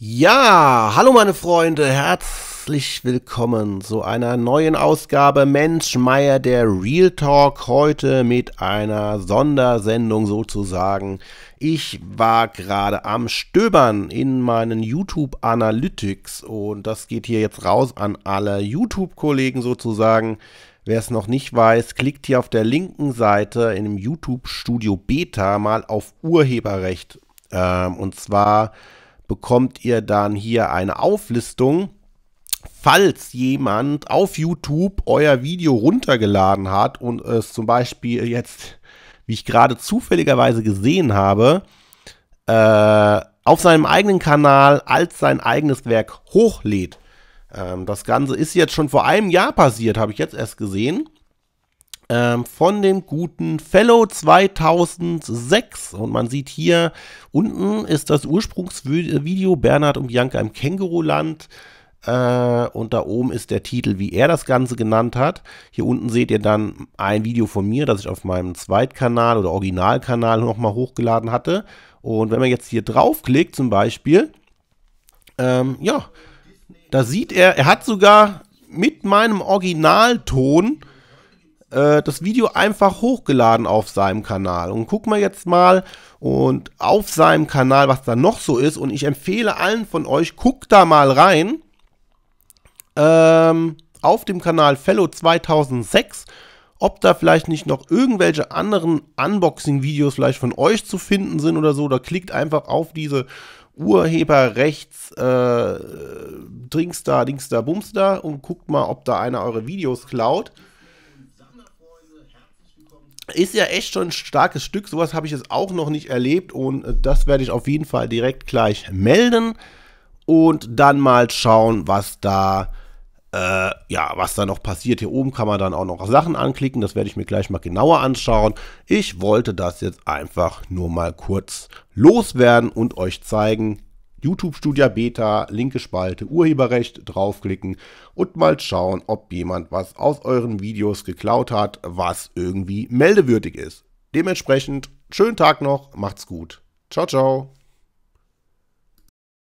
Ja, hallo meine Freunde, herzlich willkommen zu einer neuen Ausgabe Mensch Meier der Real Talk heute mit einer Sondersendung sozusagen. Ich war gerade am Stöbern in meinen YouTube Analytics und das geht hier jetzt raus an alle YouTube Kollegen sozusagen. Wer es noch nicht weiß, klickt hier auf der linken Seite in dem YouTube Studio Beta mal auf Urheberrecht ähm, und zwar bekommt ihr dann hier eine Auflistung falls jemand auf YouTube euer Video runtergeladen hat und es zum Beispiel jetzt, wie ich gerade zufälligerweise gesehen habe, äh, auf seinem eigenen Kanal als sein eigenes Werk hochlädt. Ähm, das Ganze ist jetzt schon vor einem Jahr passiert, habe ich jetzt erst gesehen ähm, von dem guten Fellow 2006. Und man sieht hier unten ist das Ursprungsvideo Bernhard und Bianca im Känguruland. Äh, und da oben ist der Titel, wie er das Ganze genannt hat. Hier unten seht ihr dann ein Video von mir, das ich auf meinem Zweitkanal oder Originalkanal nochmal hochgeladen hatte. Und wenn man jetzt hier draufklickt zum Beispiel, ähm, ja, da sieht er, er hat sogar mit meinem Originalton äh, das Video einfach hochgeladen auf seinem Kanal. Und gucken wir jetzt mal und auf seinem Kanal, was da noch so ist. Und ich empfehle allen von euch, guckt da mal rein. Ähm, auf dem Kanal Fellow 2006 ob da vielleicht nicht noch irgendwelche anderen Unboxing-Videos vielleicht von euch zu finden sind oder so. Da klickt einfach auf diese Urheberrechts äh, Dings da, Dings da, Bums da und guckt mal, ob da einer eure Videos klaut. Ist ja echt schon ein starkes Stück. Sowas habe ich jetzt auch noch nicht erlebt und äh, das werde ich auf jeden Fall direkt gleich melden und dann mal schauen, was da äh, ja, was da noch passiert. Hier oben kann man dann auch noch Sachen anklicken. Das werde ich mir gleich mal genauer anschauen. Ich wollte das jetzt einfach nur mal kurz loswerden und euch zeigen, YouTube Studia Beta, linke Spalte, Urheberrecht draufklicken und mal schauen, ob jemand was aus euren Videos geklaut hat, was irgendwie meldewürdig ist. Dementsprechend, schönen Tag noch, macht's gut. Ciao, ciao.